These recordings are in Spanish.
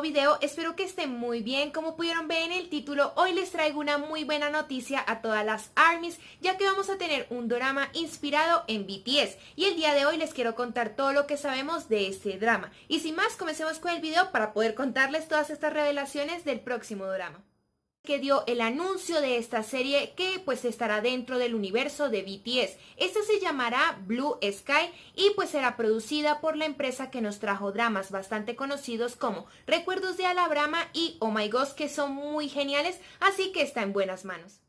video, espero que estén muy bien. Como pudieron ver en el título, hoy les traigo una muy buena noticia a todas las armies, ya que vamos a tener un drama inspirado en BTS. Y el día de hoy les quiero contar todo lo que sabemos de este drama. Y sin más, comencemos con el video para poder contarles todas estas revelaciones del próximo drama que dio el anuncio de esta serie que pues estará dentro del universo de BTS. Esta se llamará Blue Sky y pues será producida por la empresa que nos trajo dramas bastante conocidos como Recuerdos de Alabrama y Oh My Gosh que son muy geniales, así que está en buenas manos.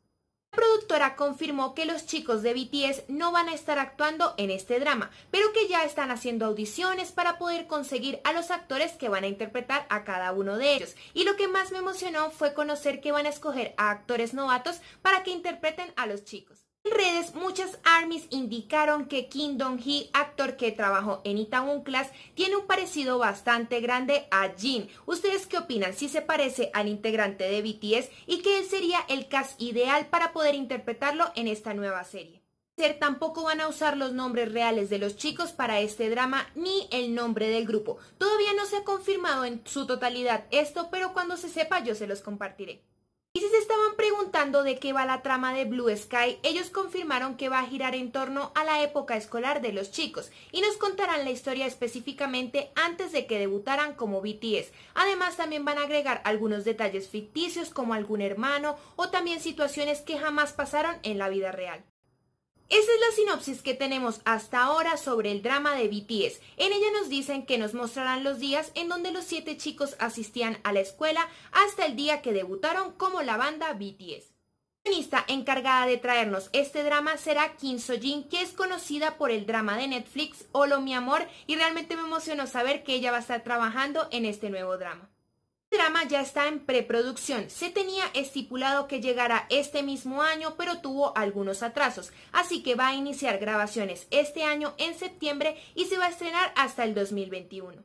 La productora confirmó que los chicos de BTS no van a estar actuando en este drama, pero que ya están haciendo audiciones para poder conseguir a los actores que van a interpretar a cada uno de ellos. Y lo que más me emocionó fue conocer que van a escoger a actores novatos para que interpreten a los chicos. En redes, muchas ARMYs indicaron que Kim Dong-hee, actor que trabajó en Itaewon Class, tiene un parecido bastante grande a Jin. ¿Ustedes qué opinan? Si se parece al integrante de BTS y que él sería el cast ideal para poder interpretarlo en esta nueva serie tampoco van a usar los nombres reales de los chicos para este drama ni el nombre del grupo. Todavía no se ha confirmado en su totalidad esto, pero cuando se sepa yo se los compartiré. Y si se estaban preguntando de qué va la trama de Blue Sky, ellos confirmaron que va a girar en torno a la época escolar de los chicos y nos contarán la historia específicamente antes de que debutaran como BTS. Además también van a agregar algunos detalles ficticios como algún hermano o también situaciones que jamás pasaron en la vida real. Esa es la sinopsis que tenemos hasta ahora sobre el drama de BTS. En ella nos dicen que nos mostrarán los días en donde los siete chicos asistían a la escuela hasta el día que debutaron como la banda BTS La guionista encargada de traernos este drama será Kim So-jin, que es conocida por el drama de Netflix Holo mi amor y realmente me emocionó saber que ella va a estar trabajando en este nuevo drama. El drama ya está en preproducción. Se tenía estipulado que llegara este mismo año, pero tuvo algunos atrasos, así que va a iniciar grabaciones este año en septiembre y se va a estrenar hasta el 2021.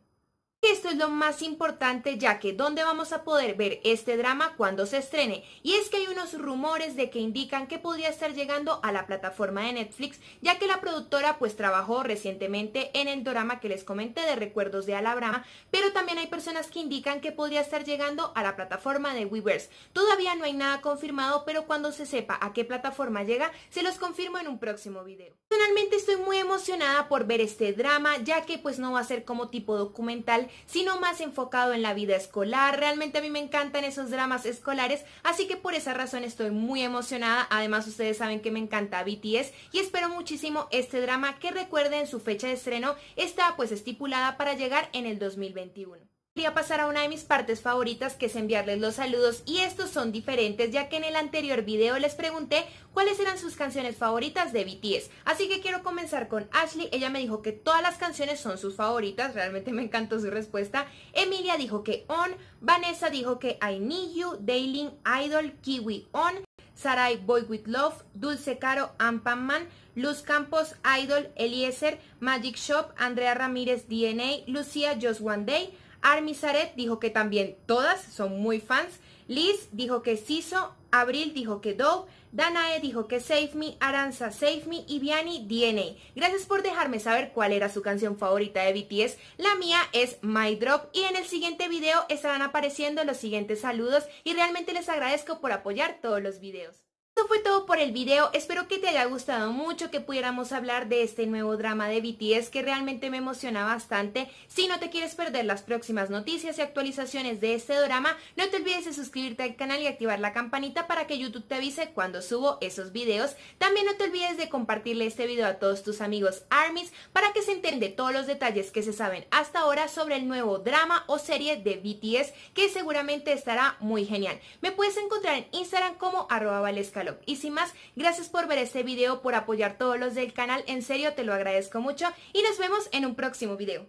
Esto es lo más importante ya que ¿dónde vamos a poder ver este drama cuando se estrene? Y es que hay unos rumores de que indican que podría estar llegando a la plataforma de Netflix ya que la productora pues trabajó recientemente en el drama que les comenté de Recuerdos de Alabrama, pero también hay personas que indican que podría estar llegando a la plataforma de Weverse. Todavía no hay nada confirmado, pero cuando se sepa a qué plataforma llega, se los confirmo en un próximo video. Realmente estoy muy emocionada por ver este drama, ya que pues no va a ser como tipo documental, sino más enfocado en la vida escolar. Realmente a mí me encantan esos dramas escolares, así que por esa razón estoy muy emocionada. Además ustedes saben que me encanta BTS y espero muchísimo este drama que recuerden su fecha de estreno está pues estipulada para llegar en el 2021 a pasar a una de mis partes favoritas que es enviarles los saludos y estos son diferentes ya que en el anterior video les pregunté cuáles eran sus canciones favoritas de BTS. Así que quiero comenzar con Ashley, ella me dijo que todas las canciones son sus favoritas, realmente me encantó su respuesta. Emilia dijo que On, Vanessa dijo que I Need You, Daily Idol, Kiwi, On, Sarai, Boy With Love, Dulce Caro, Man, Luz Campos, Idol, Eliezer, Magic Shop, Andrea Ramírez, DNA, Lucía, Just One Day, Armizaret dijo que también todas son muy fans. Liz dijo que Siso, Abril dijo que Dove, Danae dijo que Save Me, Aranza Save Me y Viani DNA. Gracias por dejarme saber cuál era su canción favorita de BTS. La mía es My Drop y en el siguiente video estarán apareciendo los siguientes saludos y realmente les agradezco por apoyar todos los videos. Esto fue todo por el video, espero que te haya gustado mucho, que pudiéramos hablar de este nuevo drama de BTS que realmente me emociona bastante. Si no te quieres perder las próximas noticias y actualizaciones de este drama, no te olvides de suscribirte al canal y activar la campanita para que YouTube te avise cuando subo esos videos. También no te olvides de compartirle este video a todos tus amigos ARMYs para que se enteren todos los detalles que se saben hasta ahora sobre el nuevo drama o serie de BTS que seguramente estará muy genial. Me puedes encontrar en Instagram como arroba valescal y sin más, gracias por ver este video, por apoyar todos los del canal, en serio te lo agradezco mucho y nos vemos en un próximo video.